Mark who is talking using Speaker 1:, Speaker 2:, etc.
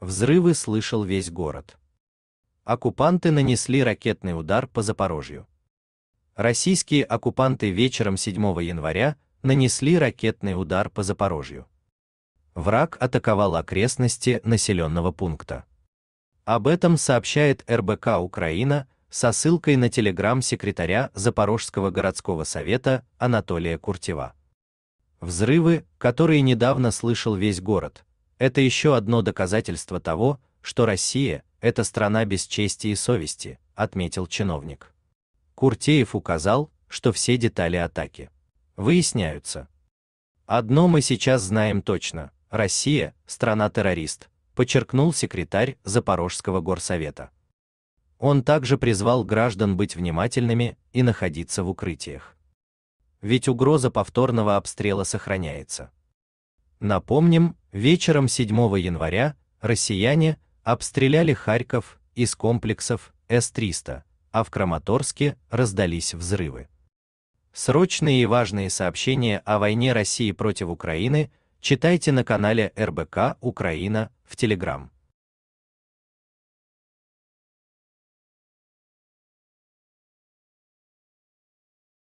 Speaker 1: Взрывы слышал весь город. Оккупанты нанесли ракетный удар по Запорожью. Российские оккупанты вечером 7 января нанесли ракетный удар по Запорожью. Враг атаковал окрестности населенного пункта. Об этом сообщает РБК Украина со ссылкой на телеграм секретаря Запорожского городского совета Анатолия Куртева. Взрывы, которые недавно слышал весь город, это еще одно доказательство того, что Россия – это страна без чести и совести, отметил чиновник. Куртеев указал, что все детали атаки выясняются. Одно мы сейчас знаем точно – Россия – страна-террорист, подчеркнул секретарь Запорожского горсовета. Он также призвал граждан быть внимательными и находиться в укрытиях. Ведь угроза повторного обстрела сохраняется. Напомним, Вечером 7 января россияне обстреляли Харьков из комплексов С-300, а в Краматорске раздались взрывы. Срочные и важные сообщения о войне России против Украины читайте на канале РБК Украина в Телеграм.